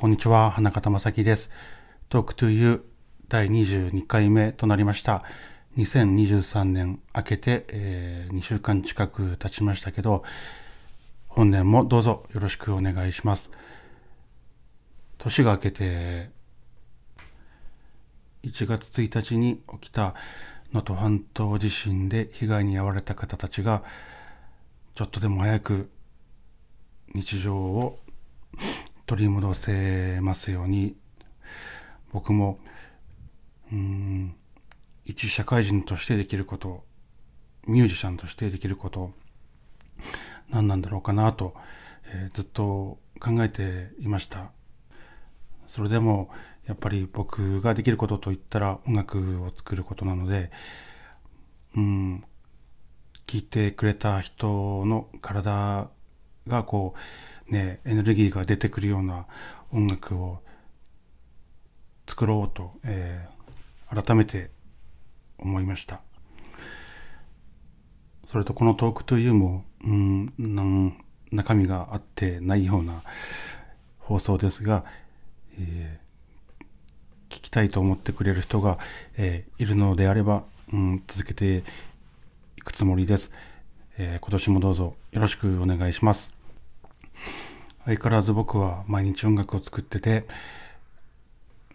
こんにちは、花形正樹です。トークトゥユー第22回目となりました。2023年明けて、えー、2週間近く経ちましたけど、本年もどうぞよろしくお願いします。年が明けて、1月1日に起きた能登半島地震で被害に遭われた方たちが、ちょっとでも早く日常を取り戻せますように僕もうん一社会人としてできることミュージシャンとしてできること何なんだろうかなと、えー、ずっと考えていましたそれでもやっぱり僕ができることといったら音楽を作ることなのでうん聞いてくれた人の体がこうね、エネルギーが出てくるような音楽を作ろうと、えー、改めて思いましたそれとこの「トークというも、うんなん中身があってないような放送ですが、えー、聞きたいと思ってくれる人が、えー、いるのであれば、うん、続けていくつもりです、え今年もどうぞよろしくお願いします相変わらず僕は毎日音楽を作ってて、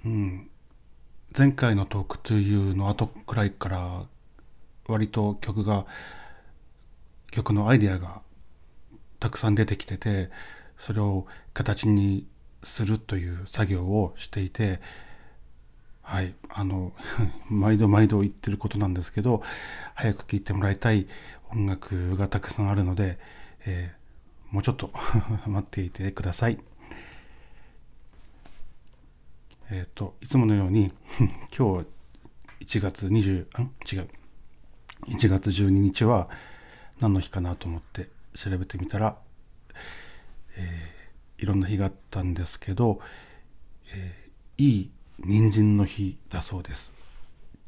うん、前回のトークというの後くらいから割と曲が曲のアイデアがたくさん出てきててそれを形にするという作業をしていてはいあの 毎度毎度言ってることなんですけど早く聴いてもらいたい音楽がたくさんあるので、えーもうちょっと 待っていてください。えっ、ー、と、いつものように 今日1月20、違う。1月12日は何の日かなと思って調べてみたら、えー、いろんな日があったんですけど、えー、いい人参の日だそうです。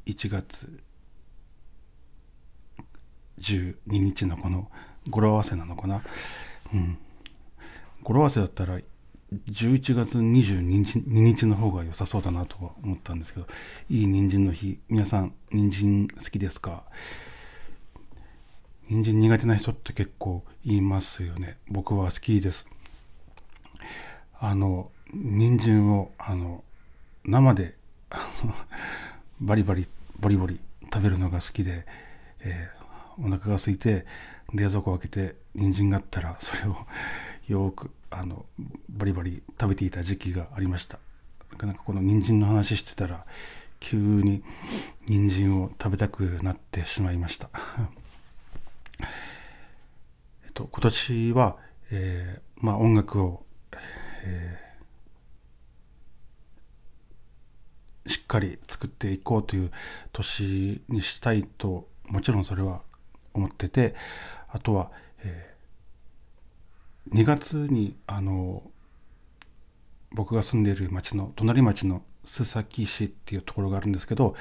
1月12日のこの語呂合わせなのかな。うん、語呂合わせだったら11月22日 ,2 日の方が良さそうだなとは思ったんですけどいい人参の日皆さん人参好きですか人参苦手な人って結構言いますよね僕は好きですあの人参をあの生でバリバリボリボリ食べるのが好きで、えー、お腹が空いて冷蔵庫を開けて人参があったら それをよくあのバリバリ食べていた時期がありましたなかなかこの人参の話してたら急に人参を食べたくなってしまいました えっと今年は、えー、まあ音楽を、えー、しっかり作っていこうという年にしたいともちろんそれは思っててあとは、えー、2月にあの僕が住んでいる町の隣町の須崎市っていうところがあるんですけど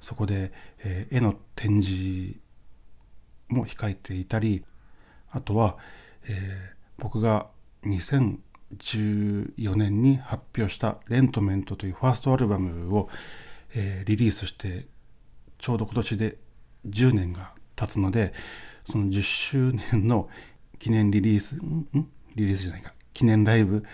そこで、えー、絵の展示も控えていたりあとは、えー、僕が2014年に発表した「レントメント」というファーストアルバムを、えー、リリースしてちょうど今年で10年が経つのでその10周年の記念リリースんリリースじゃないか記念ライブ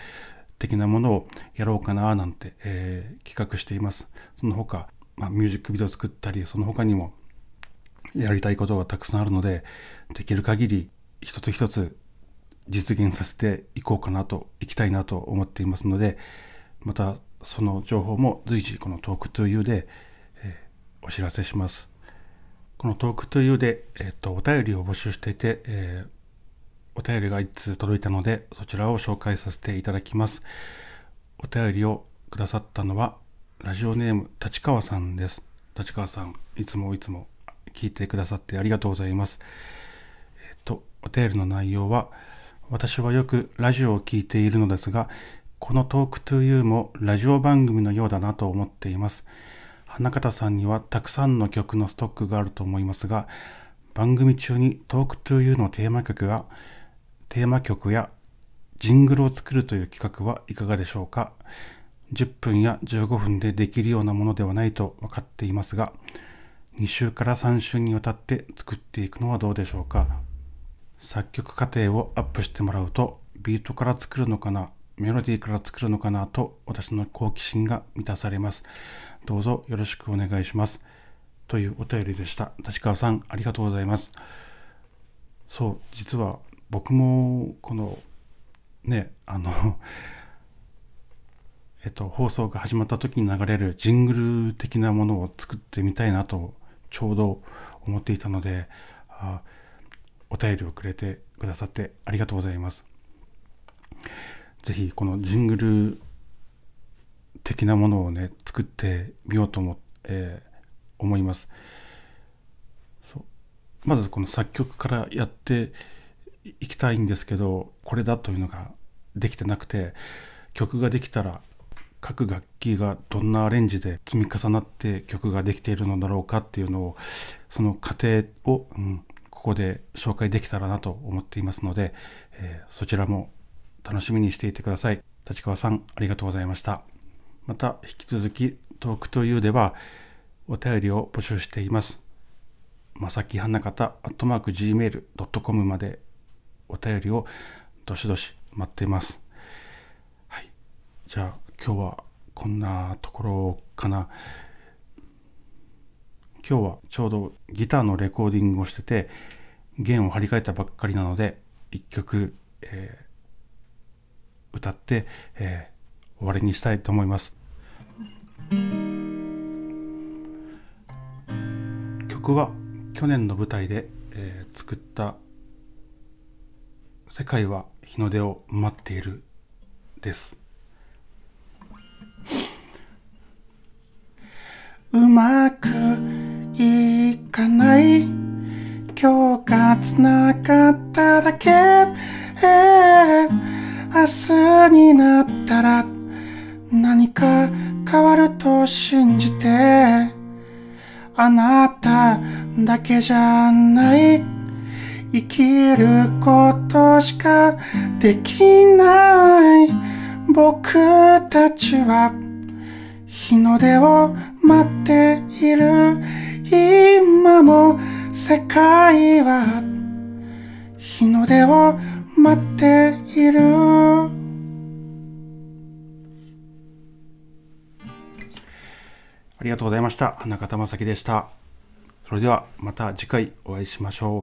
的なものをやろうかななんて、えー、企画していますその他、まあ、ミュージックビデオ作ったりその他にもやりたいことがたくさんあるのでできる限り一つ一つ実現させていこうかなと行きたいなと思っていますのでまたその情報も随時この「トーク to you で」で、えー、お知らせします。このトークトゥーユーで、えっ、と、お便りを募集していて、えー、お便りが1通届いたので、そちらを紹介させていただきます。お便りをくださったのは、ラジオネーム、立川さんです。立川さん、いつもいつも聞いてくださってありがとうございます。えっ、と、お便りの内容は、私はよくラジオを聴いているのですが、このトークトゥーユーもラジオ番組のようだなと思っています。花形さんにはたくさんの曲のストックがあると思いますが番組中に「Talk to You」のテーマ曲やテーマ曲やジングルを作るという企画はいかがでしょうか10分や15分でできるようなものではないと分かっていますが2週から3週にわたって作っていくのはどうでしょうか作曲過程をアップしてもらうとビートから作るのかなメロディーから作るのかなと私の好奇心が満たされます。どうぞよろしくお願いします。というお便りでした。立川さん、ありがとうございます。そう、実は僕もこのね、あのえっと、放送が始まった時に流れるジングル的なものを作ってみたいなとちょうど思っていたので、あお便りをくれてくださってありがとうございます。ぜひこのジングル的なものをね作ってみようと思,、えー、思いますまずこの作曲からやっていきたいんですけどこれだというのができてなくて曲ができたら各楽器がどんなアレンジで積み重なって曲ができているのだろうかっていうのをその過程を、うん、ここで紹介できたらなと思っていますので、えー、そちらも楽しみにしていてください。立川さん、ありがとうございました。また、引き続き、トークというでは、お便りを募集しています。まさきはなかた、アットマーク gmail.com までお便りをどしどし待っています。はい。じゃあ、今日はこんなところかな。今日はちょうどギターのレコーディングをしてて、弦を張り替えたばっかりなので、一曲、えー歌って、えー、終わりにしたいと思います。曲は去年の舞台で、えー、作った「世界は日の出を待っている」です。うまくいかない今日がつながっただけ、えー明日になったら何か変わると信じてあなただけじゃない生きることしかできない僕たちは日の出を待っている今も世界は日の出を待っているありがとうございました花形正樹でしたそれではまた次回お会いしましょう